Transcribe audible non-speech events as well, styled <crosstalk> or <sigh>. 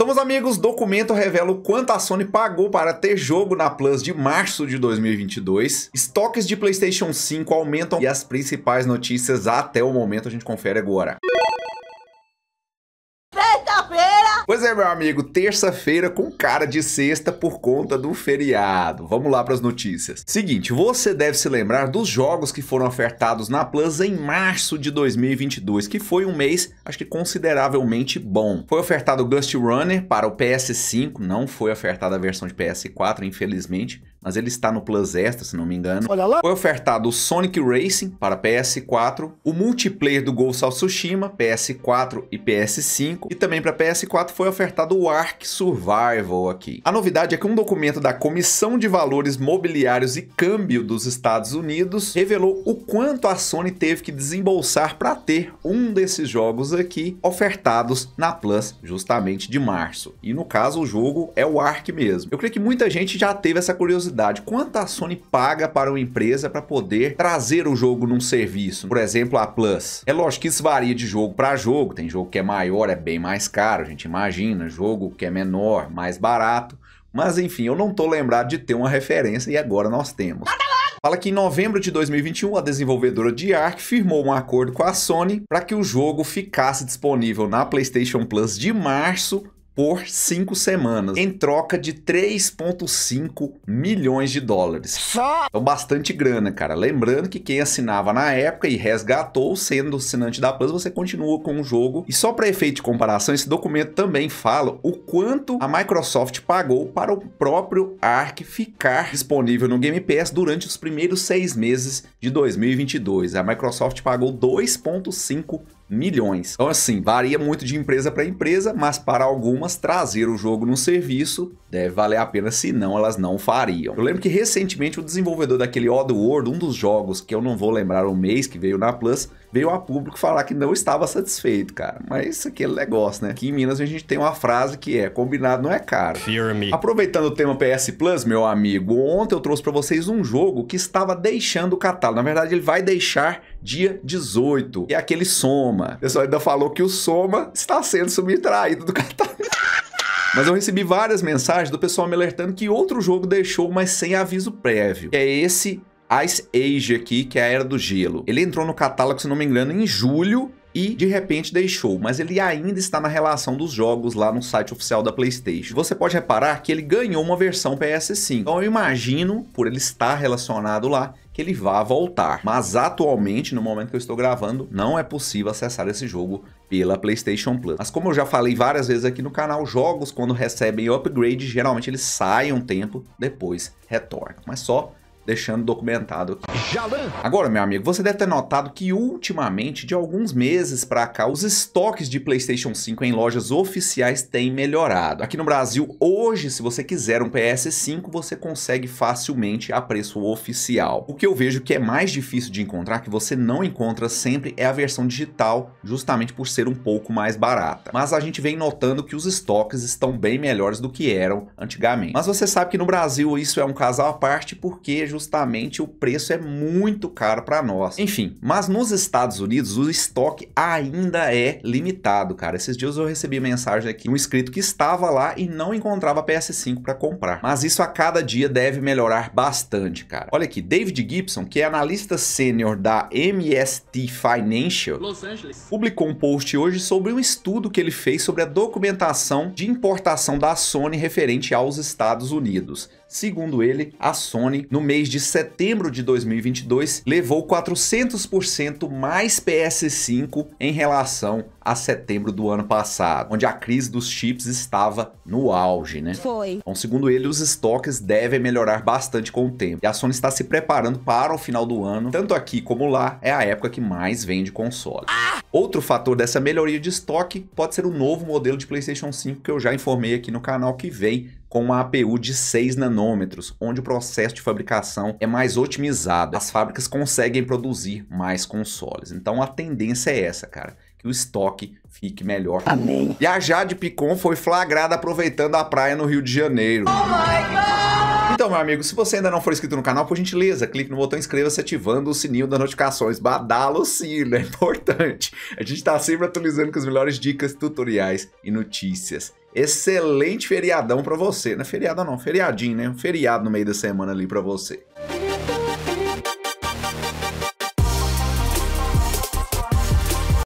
Então, meus amigos, documento revela o quanto a Sony pagou para ter jogo na Plus de março de 2022. Estoques de PlayStation 5 aumentam e as principais notícias até o momento a gente confere agora. Pois é, meu amigo, terça-feira com cara de sexta por conta do feriado. Vamos lá para as notícias. Seguinte, você deve se lembrar dos jogos que foram ofertados na Plus em março de 2022, que foi um mês, acho que consideravelmente bom. Foi ofertado Ghost Runner para o PS5, não foi ofertada a versão de PS4, infelizmente mas ele está no Plus Extra, se não me engano. Olha lá. Foi ofertado o Sonic Racing para PS4, o multiplayer do Ghost of Tsushima, PS4 e PS5, e também para PS4 foi ofertado o Ark Survival aqui. A novidade é que um documento da Comissão de Valores Mobiliários e Câmbio dos Estados Unidos revelou o quanto a Sony teve que desembolsar para ter um desses jogos aqui ofertados na Plus justamente de março. E no caso o jogo é o Ark mesmo. Eu creio que muita gente já teve essa curiosidade curiosidade, quanto a Sony paga para uma empresa para poder trazer o jogo num serviço? Por exemplo, a Plus. É lógico que isso varia de jogo para jogo, tem jogo que é maior, é bem mais caro, a gente imagina, jogo que é menor, mais barato, mas enfim, eu não tô lembrado de ter uma referência e agora nós temos. Fala que em novembro de 2021, a desenvolvedora de Ark firmou um acordo com a Sony para que o jogo ficasse disponível na PlayStation Plus de março por cinco semanas, em troca de 3,5 milhões de dólares. Só! Então, bastante grana, cara. Lembrando que quem assinava na época e resgatou, sendo assinante da Plus, você continua com o jogo. E só para efeito de comparação, esse documento também fala o quanto a Microsoft pagou para o próprio Ark ficar disponível no Game Pass durante os primeiros seis meses de 2022. A Microsoft pagou 2,5 milhões. Então, assim, varia muito de empresa para empresa, mas para algumas, trazer o jogo no serviço deve valer a pena, senão elas não fariam. Eu lembro que recentemente o desenvolvedor daquele Odd World, um dos jogos que eu não vou lembrar o mês que veio na Plus, veio a público falar que não estava satisfeito, cara. Mas isso aqui é negócio, né? Aqui em Minas a gente tem uma frase que é: combinado não é caro. Fear me. Aproveitando o tema PS Plus, meu amigo, ontem eu trouxe para vocês um jogo que estava deixando o catálogo. Na verdade, ele vai deixar dia 18. É aquele Soma. O pessoal ainda falou que o Soma está sendo subtraído do catálogo. <laughs> Mas eu recebi várias mensagens do pessoal me alertando que outro jogo deixou, mas sem aviso prévio. É esse Ice Age aqui, que é a Era do Gelo. Ele entrou no catálogo, se não me engano, em julho e de repente deixou, mas ele ainda está na relação dos jogos lá no site oficial da PlayStation. Você pode reparar que ele ganhou uma versão PS5. Então eu imagino, por ele estar relacionado lá, que ele vá voltar. Mas atualmente, no momento que eu estou gravando, não é possível acessar esse jogo pela PlayStation Plus. Mas como eu já falei várias vezes aqui no canal, jogos quando recebem upgrade, geralmente eles saem um tempo, depois retornam. Mas só deixando documentado aqui. Jalan. Agora, meu amigo, você deve ter notado que ultimamente, de alguns meses para cá, os estoques de PlayStation 5 em lojas oficiais têm melhorado. Aqui no Brasil, hoje, se você quiser um PS5, você consegue facilmente a preço oficial. O que eu vejo que é mais difícil de encontrar, que você não encontra sempre, é a versão digital, justamente por ser um pouco mais barata. Mas a gente vem notando que os estoques estão bem melhores do que eram antigamente. Mas você sabe que no Brasil isso é um caso à parte, porque justamente justamente o preço é muito caro para nós. Enfim, mas nos Estados Unidos o estoque ainda é limitado, cara. Esses dias eu recebi mensagem aqui, um inscrito que estava lá e não encontrava PS5 para comprar. Mas isso a cada dia deve melhorar bastante, cara. Olha aqui, David Gibson, que é analista sênior da MST Financial, publicou um post hoje sobre um estudo que ele fez sobre a documentação de importação da Sony referente aos Estados Unidos. Segundo ele, a Sony, no mês de setembro de 2022 levou 400% mais PS5 em relação a setembro do ano passado, onde a crise dos chips estava no auge, né? Foi. Então, segundo ele, os estoques devem melhorar bastante com o tempo. E a Sony está se preparando para o final do ano, tanto aqui como lá, é a época que mais vende console. Ah! Outro fator dessa melhoria de estoque pode ser o novo modelo de PlayStation 5 que eu já informei aqui no canal que vem com uma APU de 6 nanômetros, onde o processo de fabricação é mais otimizado. As fábricas conseguem produzir mais consoles. Então a tendência é essa, cara que o estoque fique melhor. Amém. E a Jade Picon foi flagrada aproveitando a praia no Rio de Janeiro. Oh my God! Então, meu amigo, se você ainda não for inscrito no canal, por gentileza, clique no botão inscreva-se ativando o sininho das notificações. Badalo sim, É importante. A gente tá sempre atualizando com as melhores dicas, tutoriais e notícias Excelente feriadão para você. Não é feriado não, feriadinho, né? Um feriado no meio da semana ali para você.